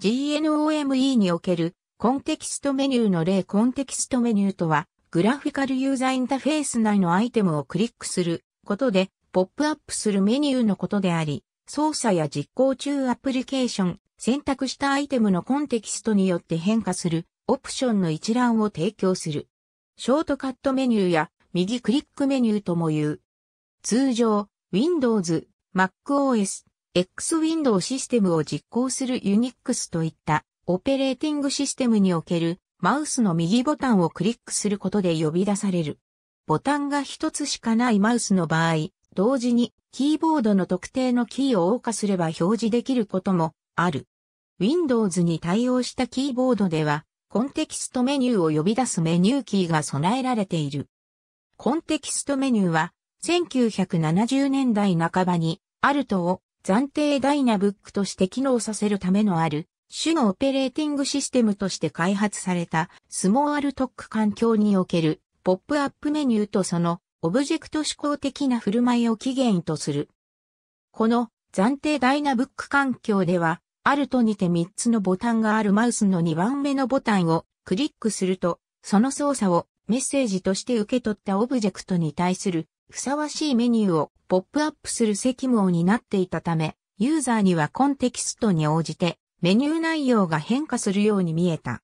GNOME におけるコンテキストメニューの例コンテキストメニューとは、グラフィカルユーザーインターフェース内のアイテムをクリックすることで、ポップアップするメニューのことであり、操作や実行中アプリケーション、選択したアイテムのコンテキストによって変化するオプションの一覧を提供する。ショートカットメニューや右クリックメニューとも言う。通常、Windows、MacOS、X-Window システムを実行する Unix といったオペレーティングシステムにおけるマウスの右ボタンをクリックすることで呼び出される。ボタンが一つしかないマウスの場合、同時にキーボードの特定のキーを謳歌すれば表示できることもある。Windows に対応したキーボードでは、コンテキストメニューを呼び出すメニューキーが備えられている。コンテキストメニューは、1970年代半ばに、アルトを暫定ダイナブックとして機能させるためのある、種のオペレーティングシステムとして開発されたスモールトック環境におけるポップアップメニューとそのオブジェクト思考的な振る舞いを起源とする。この暫定ダイナブック環境では、あるとにて3つのボタンがあるマウスの2番目のボタンをクリックすると、その操作をメッセージとして受け取ったオブジェクトに対するふさわしいメニューをポップアップする責務を担っていたため、ユーザーにはコンテキストに応じてメニュー内容が変化するように見えた。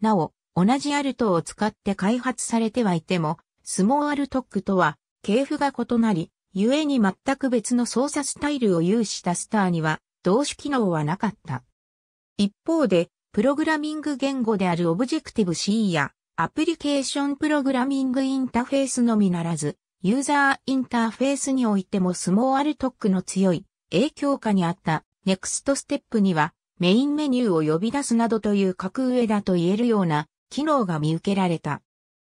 なお、同じアルトを使って開発されてはいても、スモーアルトックとは系譜が異なり、故に全く別の操作スタイルを有したスターには動詞機能はなかった。一方で、プログラミング言語であるオブジェクティブ C やアプリケーションプログラミングインターフェースのみならず、ユーザーインターフェースにおいてもスモーアルトックの強い影響下にあったネクストステップにはメインメニューを呼び出すなどという格上だと言えるような機能が見受けられた。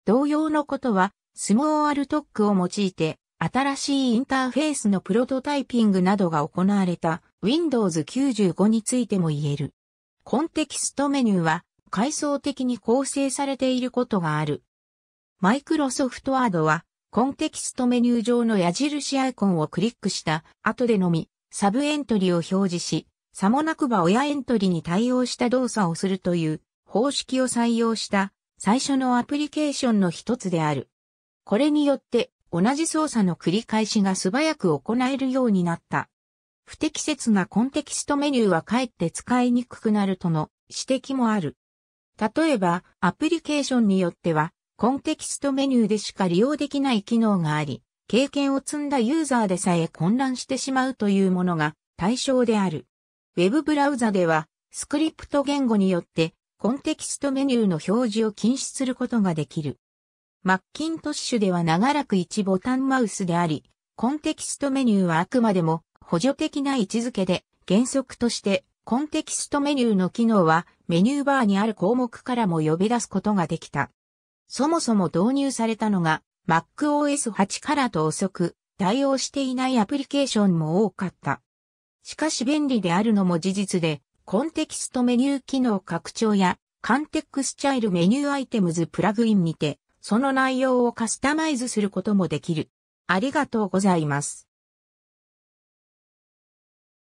同様のことはスモーアルトックを用いて新しいインターフェースのプロトタイピングなどが行われた Windows 95についても言える。コンテキストメニューは階層的に構成されていることがある。マイクロソフトワードはコンテキストメニュー上の矢印アイコンをクリックした後でのみ、サブエントリーを表示し、さもなくば親エントリーに対応した動作をするという方式を採用した最初のアプリケーションの一つである。これによって同じ操作の繰り返しが素早く行えるようになった。不適切なコンテキストメニューはかえって使いにくくなるとの指摘もある。例えば、アプリケーションによっては、コンテキストメニューでしか利用できない機能があり、経験を積んだユーザーでさえ混乱してしまうというものが対象である。Web ブラウザでは、スクリプト言語によって、コンテキストメニューの表示を禁止することができる。マッキントッシュでは長らく1ボタンマウスであり、コンテキストメニューはあくまでも補助的な位置づけで、原則としてコンテキストメニューの機能はメニューバーにある項目からも呼び出すことができた。そもそも導入されたのが MacOS 8からと遅く、対応していないアプリケーションも多かった。しかし便利であるのも事実で、コンテキストメニュー機能拡張や、カンテックスチャイルメニューアイテムズプラグインにて、その内容をカスタマイズすることもできる。ありがとうございます。